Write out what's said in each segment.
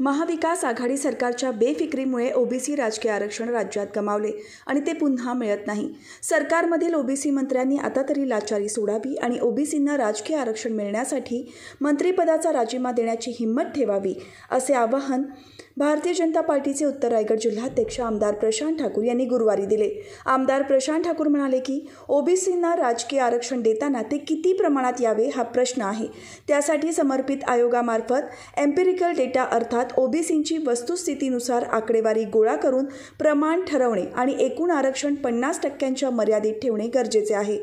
महाविकास आघाडी सरकारच्या बेफिक्रीमुळे ओबीसी राजकीय आरक्षण राज्यात गमावले आणि ते पुन्हा मिळत नाही सरकारमधील ओबीसी मंत्र्यांनी आता तरी लाचारी सोडावी आणि ओबीसींना राजकीय आरक्षण मिळण्यासाठी मंत्रिपदाचा राजीमा देण्याची हिंमत ठेवावी असे आवाहन भारतीय जनता पार्टीचे उत्तर रायगड जिल्हाध्यक्ष आमदार प्रशांत ठाकूर यांनी गुरुवारी दिले आमदार प्रशांत ठाकूर म्हणाले की ओबीसींना राजकीय आरक्षण देताना ते किती प्रमाणात यावे हा प्रश्न आहे त्यासाठी समर्पित आयोगामार्फत एम्पिरिकल डेटा अर्थात राज्यात ओबीसींची वस्तुस्थितीनुसार आकडेवारी गोळा करून प्रमाण ठरवणे आणि एकूण आरक्षण पन्नास टक्क्यांच्या मर्यादित ठेवणे गरजेचे आहे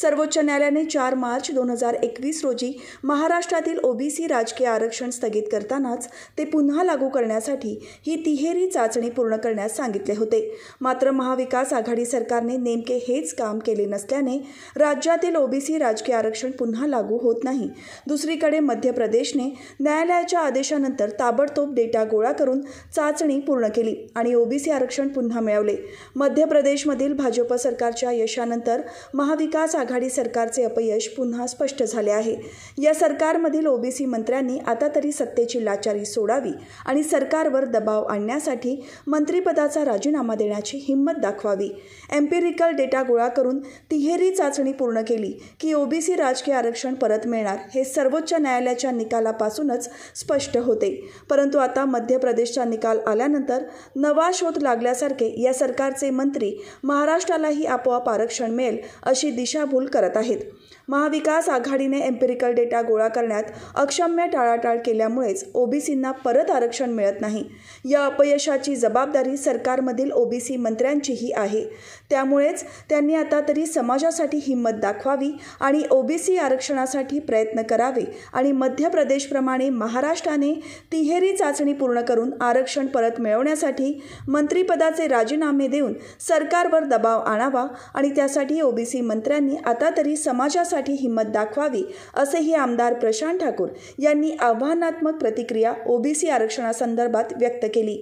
सर्वोच्च न्यायालयाने चार मार्च दोन हजार एकवीस रोजी महाराष्ट्रातील ओबीसी राजकीय आरक्षण स्थगित करतानाच ते पुन्हा लागू करण्यासाठी ही तिहेरी चाचणी पूर्ण करण्यास सांगितले होते मात्र महाविकास आघाडी सरकारने नेमके हेच काम केले नसल्याने राज्यातील ओबीसी राजकीय आरक्षण पुन्हा लागू होत नाही दुसरीकडे मध्य प्रदेशने न्यायालयाच्या आदेशानंतर ताबडतोब डेटा गोळा करून चाचणी पूर्ण केली आणि ओबीसी आरक्षण पुन्हा मिळवले मध्य प्रदेशमधील भाजप सरकारच्या यशानंतर महाविकास आघाडी सरकारचे अपयश पुन्हा स्पष्ट झाले आहे या सरकारमधील ओबीसी मंत्र्यांनी आता तरी सत्तेची लाचारी सोडावी आणि सरकारवर दबाव आणण्यासाठी मंत्रिपदाचा राजीनामा देण्याची हिंमत दाखवावी एम्पिरिकल डेटा गोळा करून तिहेरी चाचणी पूर्ण केली की ओबीसी राजकीय आरक्षण परत मिळणार हे सर्वोच्च न्यायालयाच्या निकालापासूनच स्पष्ट होते परंतु परंतु आता मध्य प्रदेशचा निकाल आल्यानंतर नवा शोध लागल्यासारखे या सरकारचे मंत्री महाराष्ट्रालाही आपोआप आरक्षण मिळेल अशी दिशाभूल करत आहेत महाविकास आघाडीने एम्पेरिकल डेटा गोळा करण्यात अक्षम्य टाळाटाळ केल्यामुळेच ओबीसींना परत आरक्षण मिळत नाही या अपयशाची जबाबदारी सरकारमधील ओबीसी मंत्र्यांचीही आहे त्यामुळेच त्यांनी आता तरी समाजासाठी हिंमत दाखवावी आणि ओबीसी आरक्षणासाठी प्रयत्न करावे आणि मध्य प्रदेशप्रमाणे महाराष्ट्राने तिहेरी चाचणी पूर्ण करून आरक्षण परत मिळवण्यासाठी मंत्रिपदाचे राजीनामे देऊन सरकारवर दबाव आणावा आणि त्यासाठी ओबीसी मंत्र्यांनी आता तरी समाजासाठी करण्यासाठी हिंमत दाखवावी असेही आमदार प्रशांत ठाकूर यांनी आव्हानात्मक प्रतिक्रिया ओबीसी आरक्षणासंदर्भात व्यक्त केली